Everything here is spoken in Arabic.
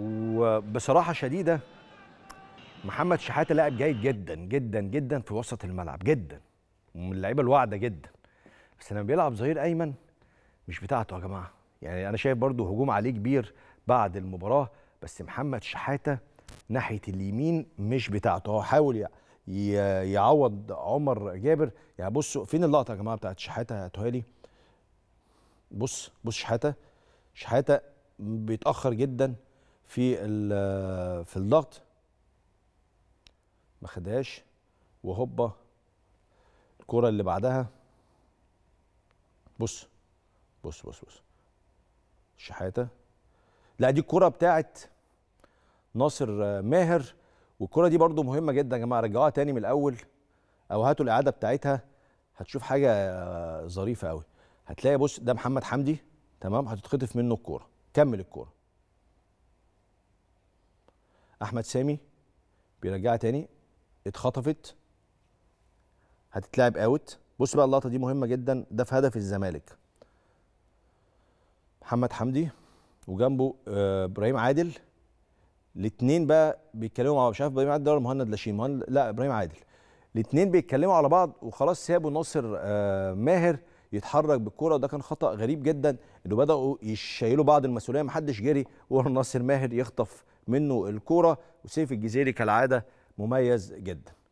وبصراحه شديده محمد شحاته لاعب جيد جدا جدا جدا في وسط الملعب جدا ومن اللعيبه الواعده جدا بس لما بيلعب ظهير ايمن مش بتاعته يا جماعه يعني انا شايف برضو هجوم عليه كبير بعد المباراه بس محمد شحاته ناحيه اليمين مش بتاعته هو حاول يعوض عمر جابر يعني بصوا فين اللقطه يا جماعه بتاعت شحاته يا تهالي بص بص شحاته شحاته بيتاخر جدا في في الضغط ما خدهاش وهوبا الكره اللي بعدها بص بص بص بص الشحاته لا دي الكره بتاعت ناصر ماهر والكره دي برده مهمه جدا يا جماعه رجعوها تاني من الاول او هاتوا الاعاده بتاعتها هتشوف حاجه آه، ظريفه قوي هتلاقي بص ده محمد حمدي تمام هتتخطف منه الكوره كمل الكوره احمد سامي بيرجعها تاني اتخطفت هتتلعب اوت بص بقى اللقطه دي مهمه جدا ده في هدف الزمالك محمد حمدي وجنبه آه، ابراهيم عادل الاثنين بقى بيتكلموا مع مش عارف ابراهيم عادل ولا مهند لاشين مهند لا ابراهيم عادل الاثنين بيتكلموا على بعض وخلاص سابوا ناصر آه، ماهر يتحرك بالكوره وده كان خطا غريب جدا انه بداوا يشيلوا بعض المسؤوليه محدش جري وناصر ماهر يخطف منه الكوره وسيف الجزيري كالعاده مميز جدا